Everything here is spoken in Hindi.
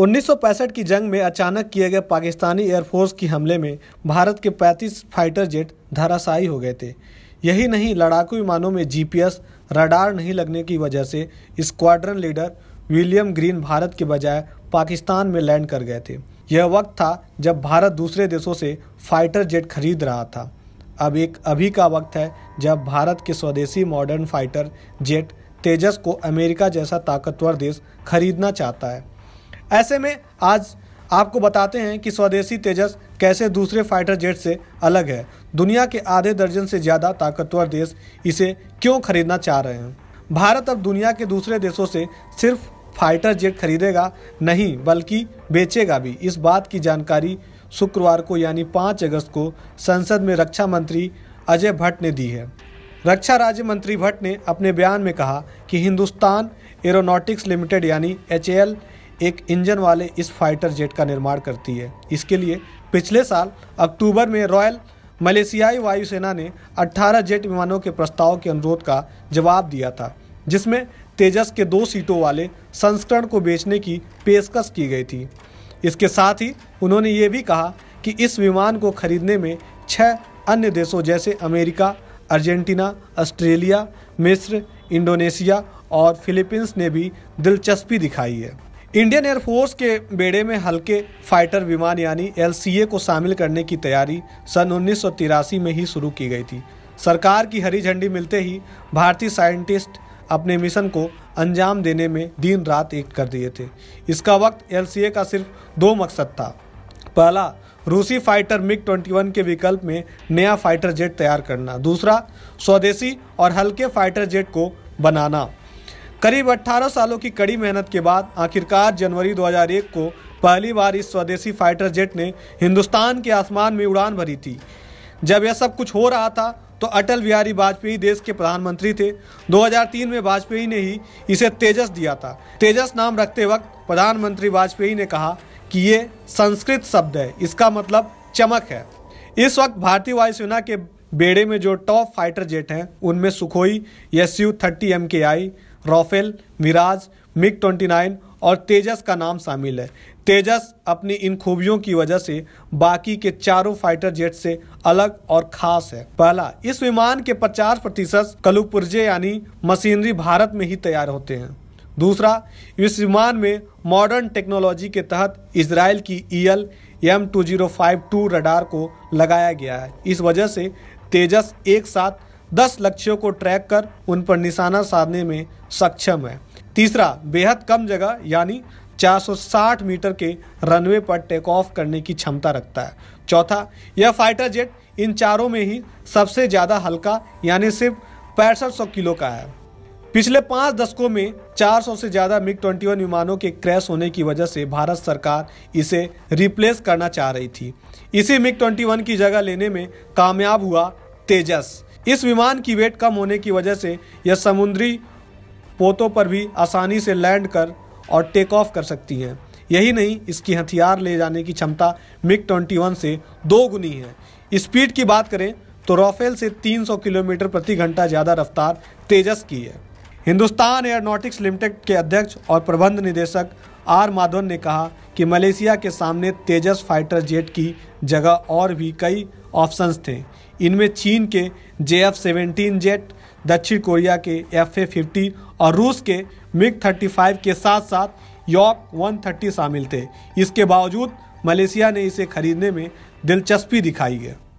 उन्नीस की जंग में अचानक किए गए पाकिस्तानी एयरफोर्स के हमले में भारत के 35 फाइटर जेट धराशायी हो गए थे यही नहीं लड़ाकू विमानों में जीपीएस रडार नहीं लगने की वजह से squadron leader William Green Bharat के बजाय पाकिस्तान में लैंड कर गए थे यह वक्त था जब भारत दूसरे देशों से फाइटर जेट खरीद रहा था अब एक अभी का वक्त है जब भारत के स्वदेशी मॉडर्न फाइटर जेट तेजस को अमेरिका जैसा ताकतवर देश खरीदना चाहता है ऐसे में आज आपको बताते हैं कि स्वदेशी तेजस कैसे दूसरे फाइटर जेट से अलग है दुनिया के आधे दर्जन से ज़्यादा ताकतवर देश इसे क्यों खरीदना चाह रहे हैं भारत अब दुनिया के दूसरे देशों से सिर्फ फाइटर जेट खरीदेगा नहीं बल्कि बेचेगा भी इस बात की जानकारी शुक्रवार को यानी 5 अगस्त को संसद में रक्षा मंत्री अजय भट्ट ने दी है रक्षा राज्य मंत्री भट्ट ने अपने बयान में कहा कि हिंदुस्तान एरोनॉटिक्स लिमिटेड यानी एच एक इंजन वाले इस फाइटर जेट का निर्माण करती है इसके लिए पिछले साल अक्टूबर में रॉयल मलेशियाई वायुसेना ने 18 जेट विमानों के प्रस्ताव के अनुरोध का जवाब दिया था जिसमें तेजस के दो सीटों वाले संस्करण को बेचने की पेशकश की गई थी इसके साथ ही उन्होंने ये भी कहा कि इस विमान को खरीदने में छः अन्य देशों जैसे अमेरिका अर्जेंटीना ऑस्ट्रेलिया मिस्र इंडोनेशिया और फिलीपींस ने भी दिलचस्पी दिखाई है इंडियन एयरफोर्स के बेड़े में हल्के फाइटर विमान यानी एल को शामिल करने की तैयारी सन उन्नीस में ही शुरू की गई थी सरकार की हरी झंडी मिलते ही भारतीय साइंटिस्ट अपने मिशन को अंजाम देने में दिन रात एक कर दिए थे इसका वक्त एल का सिर्फ दो मकसद था पहला रूसी फाइटर मिग 21 के विकल्प में नया फाइटर जेट तैयार करना दूसरा स्वदेशी और हल्के फाइटर जेट को बनाना करीब 18 सालों की कड़ी मेहनत के बाद आखिरकार जनवरी 2001 को पहली बार इस स्वदेशी फाइटर जेट ने हिंदुस्तान के आसमान में उड़ान भरी थी जब यह सब कुछ हो रहा था तो अटल बिहारी वाजपेयी देश के प्रधानमंत्री थे 2003 में वाजपेयी ने ही इसे तेजस दिया था तेजस नाम रखते वक्त प्रधानमंत्री वाजपेयी ने कहा कि ये संस्कृत शब्द है इसका मतलब चमक है इस वक्त भारतीय वायुसेना के बेड़े में जो टॉप फाइटर जेट हैं उनमें Sukhoi S U thirty M K I Rafale Mirage MiG twenty nine और तेजस का नाम शामिल है तेजस अपनी इन खूबियों की वजह से बाकी के चारों फाइटर जेट से अलग और खास है पहला इस विमान के 50 प्रतिशत कलुपुर्जे यानी मशीनरी भारत में ही तैयार होते हैं दूसरा इस विमान में मॉडर्न टेक्नोलॉजी के तहत इसराइल की E L M two zero five two radar को लगाया गया है इस वजह से तेजस एक साथ दस लक्ष्यों को ट्रैक कर उन पर निशाना साधने में सक्षम है तीसरा बेहद कम जगह यानी 460 मीटर के रनवे पर टेक ऑफ करने की क्षमता रखता है चौथा यह फाइटर जेट इन चारों में ही सबसे ज़्यादा हल्का यानी सिर्फ पैंसठ किलो का है पिछले पांच दशकों में 400 से ज्यादा मिग 21 विमानों के क्रैश होने की वजह से भारत सरकार इसे रिप्लेस करना चाह रही थी इसी मिग 21 की जगह लेने में कामयाब हुआ तेजस इस विमान की वेट कम होने की वजह से यह समुद्री पोतों पर भी आसानी से लैंड कर और टेक ऑफ कर सकती हैं यही नहीं इसकी हथियार ले जाने की क्षमता मिग 21 से दो गुनी है स्पीड की बात करें तो राफेल से 300 किलोमीटर प्रति घंटा ज़्यादा रफ्तार तेजस की है हिंदुस्तान एयरोनॉटिक्स लिमिटेड के अध्यक्ष और प्रबंध निदेशक आर माधवन ने कहा कि मलेशिया के सामने तेजस फाइटर जेट की जगह और भी कई ऑप्शंस थे इनमें चीन के जे एफ सेवेंटीन जेट दक्षिण कोरिया के एफ ए फिफ्टी और रूस के मिग थर्टी फाइव के साथ साथ यॉक वन थर्टी शामिल थे इसके बावजूद मलेशिया ने इसे खरीदने में दिलचस्पी दिखाई है